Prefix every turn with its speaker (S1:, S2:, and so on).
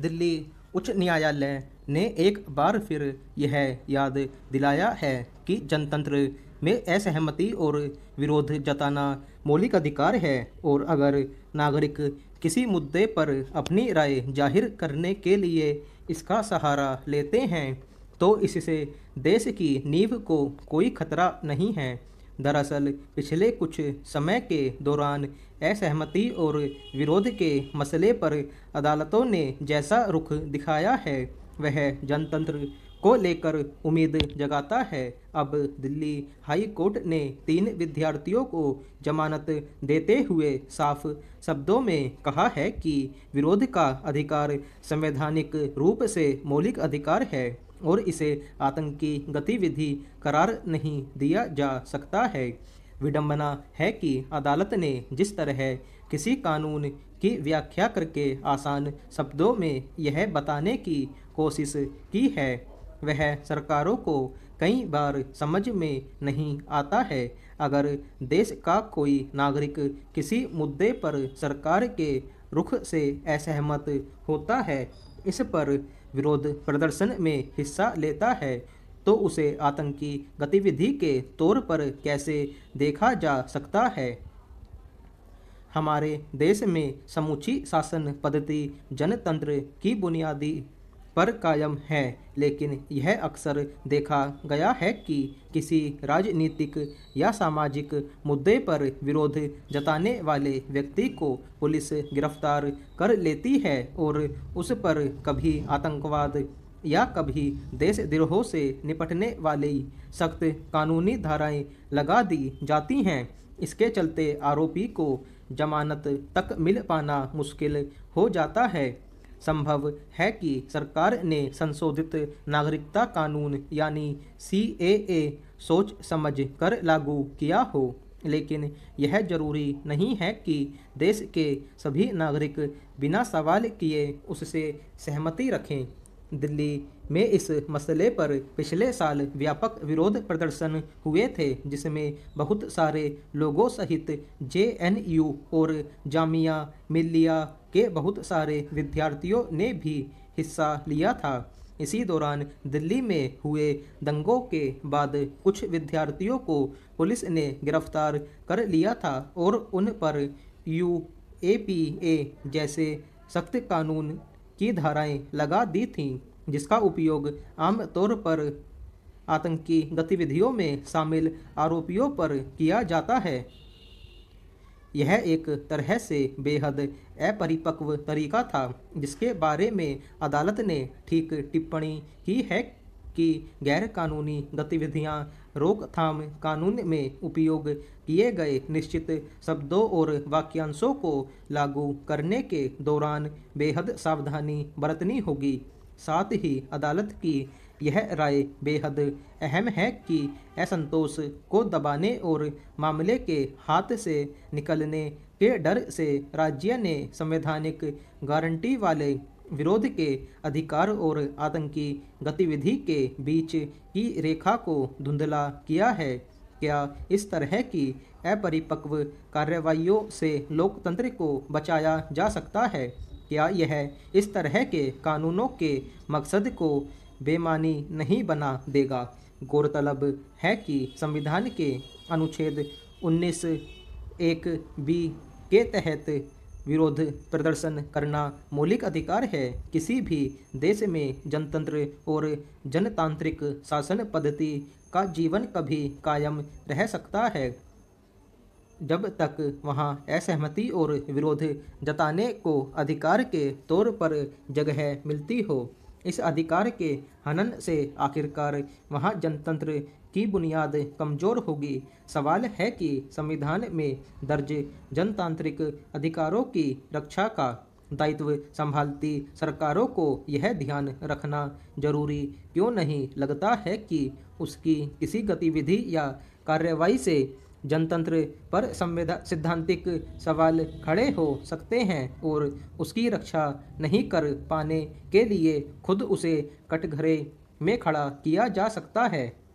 S1: दिल्ली उच्च न्यायालय ने एक बार फिर यह याद दिलाया है कि जनतंत्र में असहमति और विरोध जताना मौलिक अधिकार है और अगर नागरिक किसी मुद्दे पर अपनी राय जाहिर करने के लिए इसका सहारा लेते हैं तो इससे देश की नींव को कोई खतरा नहीं है दरअसल पिछले कुछ समय के दौरान असहमति और विरोध के मसले पर अदालतों ने जैसा रुख दिखाया है वह जनतंत्र को लेकर उम्मीद जगाता है अब दिल्ली हाई कोर्ट ने तीन विद्यार्थियों को जमानत देते हुए साफ शब्दों में कहा है कि विरोध का अधिकार संवैधानिक रूप से मौलिक अधिकार है और इसे आतंकी गतिविधि करार नहीं दिया जा सकता है विडंबना है कि अदालत ने जिस तरह किसी कानून की व्याख्या करके आसान शब्दों में यह बताने की कोशिश की है वह सरकारों को कई बार समझ में नहीं आता है अगर देश का कोई नागरिक किसी मुद्दे पर सरकार के रुख से असहमत होता है इस पर विरोध प्रदर्शन में हिस्सा लेता है तो उसे आतंकी गतिविधि के तौर पर कैसे देखा जा सकता है हमारे देश में समूची शासन पद्धति जनतंत्र की बुनियादी पर कायम है लेकिन यह अक्सर देखा गया है कि किसी राजनीतिक या सामाजिक मुद्दे पर विरोध जताने वाले व्यक्ति को पुलिस गिरफ्तार कर लेती है और उस पर कभी आतंकवाद या कभी देशद्रोह से निपटने वाली सख्त कानूनी धाराएं लगा दी जाती हैं इसके चलते आरोपी को जमानत तक मिल पाना मुश्किल हो जाता है संभव है कि सरकार ने संशोधित नागरिकता कानून यानी सी सोच समझ कर लागू किया हो लेकिन यह जरूरी नहीं है कि देश के सभी नागरिक बिना सवाल किए उससे सहमति रखें दिल्ली में इस मसले पर पिछले साल व्यापक विरोध प्रदर्शन हुए थे जिसमें बहुत सारे लोगों सहित जे और जामिया मिलिया के बहुत सारे विद्यार्थियों ने भी हिस्सा लिया था इसी दौरान दिल्ली में हुए दंगों के बाद कुछ विद्यार्थियों को पुलिस ने गिरफ्तार कर लिया था और उन पर यू ए पी ए जैसे सख्त कानून की धाराएं लगा दी थीं जिसका उपयोग आमतौर पर आतंकी गतिविधियों में शामिल आरोपियों पर किया जाता है यह एक तरह से बेहद अपरिपक्व तरीका था जिसके बारे में अदालत ने ठीक टिप्पणी की है कि गैरकानूनी गतिविधियां रोकथाम कानून में उपयोग किए गए निश्चित शब्दों और वाक्यांशों को लागू करने के दौरान बेहद सावधानी बरतनी होगी साथ ही अदालत की यह राय बेहद अहम है कि असंतोष को दबाने और मामले के हाथ से निकलने के डर से राज्य ने संवैधानिक गारंटी वाले विरोध के अधिकार और आतंकी गतिविधि के बीच की रेखा को धुंधला किया है क्या इस तरह की अपरिपक्व कार्रवाइयों से लोकतंत्र को बचाया जा सकता है क्या यह इस तरह के कानूनों के मकसद को बेमानी नहीं बना देगा गौरतलब है कि संविधान के अनुच्छेद 19 एक बी के तहत विरोध प्रदर्शन करना मौलिक अधिकार है किसी भी देश में जनतंत्र और जनतांत्रिक शासन पद्धति का जीवन कभी कायम रह सकता है जब तक वहाँ असहमति और विरोध जताने को अधिकार के तौर पर जगह मिलती हो इस अधिकार के हनन से आखिरकार वहाँ जनतंत्र की बुनियाद कमजोर होगी सवाल है कि संविधान में दर्ज जनतांत्रिक अधिकारों की रक्षा का दायित्व संभालती सरकारों को यह ध्यान रखना जरूरी क्यों नहीं लगता है कि उसकी किसी गतिविधि या कार्रवाई से जनतंत्र पर संविधान सिद्धांतिक सवाल खड़े हो सकते हैं और उसकी रक्षा नहीं कर पाने के लिए खुद उसे कटघरे में खड़ा किया जा सकता है